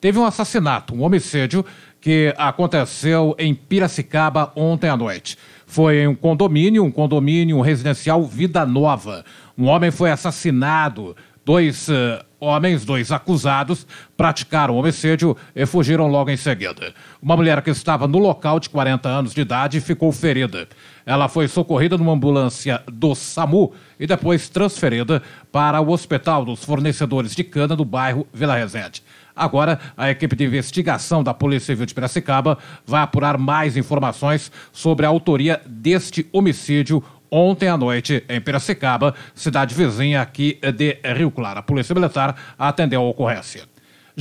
Teve um assassinato, um homicídio que aconteceu em Piracicaba ontem à noite. Foi em um condomínio, um condomínio residencial Vida Nova. Um homem foi assassinado. Dois uh, homens, dois acusados, praticaram homicídio e fugiram logo em seguida. Uma mulher que estava no local, de 40 anos de idade, ficou ferida. Ela foi socorrida numa ambulância do SAMU e depois transferida para o Hospital dos Fornecedores de Cana do bairro Vila Resende. Agora, a equipe de investigação da Polícia Civil de Piracicaba vai apurar mais informações sobre a autoria deste homicídio ontem à noite em Piracicaba, cidade vizinha aqui de Rio Claro. A Polícia Militar atendeu a ocorrência.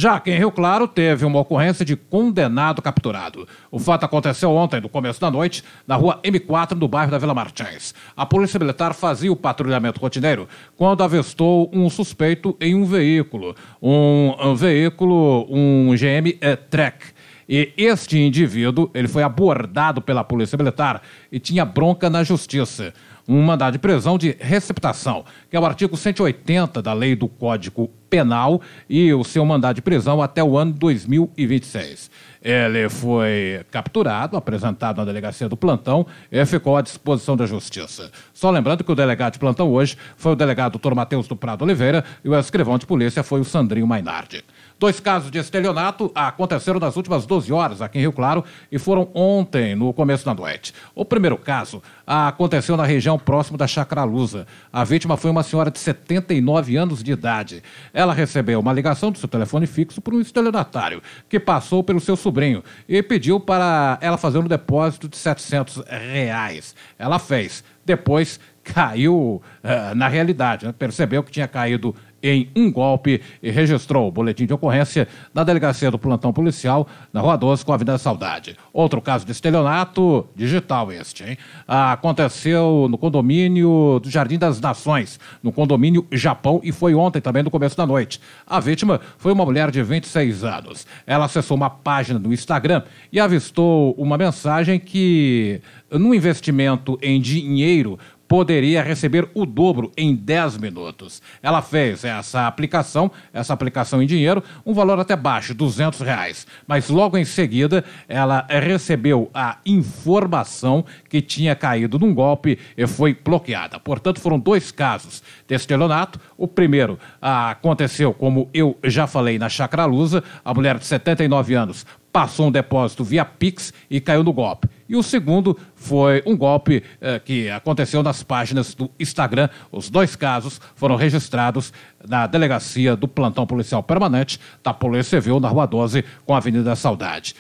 Já que em Rio Claro teve uma ocorrência de condenado capturado. O fato aconteceu ontem, no começo da noite, na rua M4, do bairro da Vila Martins. A Polícia Militar fazia o patrulhamento rotineiro quando avistou um suspeito em um veículo. Um, um veículo, um GM é, Trek. E este indivíduo, ele foi abordado pela Polícia Militar e tinha bronca na justiça. Um mandado de prisão de receptação, que é o artigo 180 da Lei do Código Penal e o seu mandado de prisão até o ano 2026. Ele foi capturado, apresentado na delegacia do plantão e ficou à disposição da justiça. Só lembrando que o delegado de plantão hoje foi o delegado doutor Matheus do Prado Oliveira e o escrivão de polícia foi o Sandrinho Mainardi. Dois casos de estelionato aconteceram nas últimas 12 horas aqui em Rio Claro e foram ontem, no começo da noite. O primeiro caso aconteceu na região próximo da Chacra Lusa. A vítima foi uma senhora de 79 anos de idade. Ela recebeu uma ligação do seu telefone fixo por um estelionatário que passou pelo seu sobrinho e pediu para ela fazer um depósito de 700 reais. Ela fez. Depois caiu uh, na realidade, né? percebeu que tinha caído em um golpe e registrou o boletim de ocorrência da delegacia do plantão policial na Rua 12 com a da Saudade. Outro caso de estelionato, digital este, hein? Aconteceu no condomínio do Jardim das Nações, no condomínio Japão, e foi ontem também no começo da noite. A vítima foi uma mulher de 26 anos. Ela acessou uma página do Instagram e avistou uma mensagem que, num investimento em dinheiro, poderia receber o dobro em 10 minutos. Ela fez essa aplicação, essa aplicação em dinheiro, um valor até baixo, 200 reais. Mas logo em seguida, ela recebeu a informação que tinha caído num golpe e foi bloqueada. Portanto, foram dois casos de estelionato. O primeiro ah, aconteceu, como eu já falei, na Chacra Lusa. A mulher de 79 anos passou um depósito via Pix e caiu no golpe e o segundo foi um golpe eh, que aconteceu nas páginas do Instagram. Os dois casos foram registrados na delegacia do plantão policial permanente da Polícia Civil, na Rua 12, com a Avenida Saudade.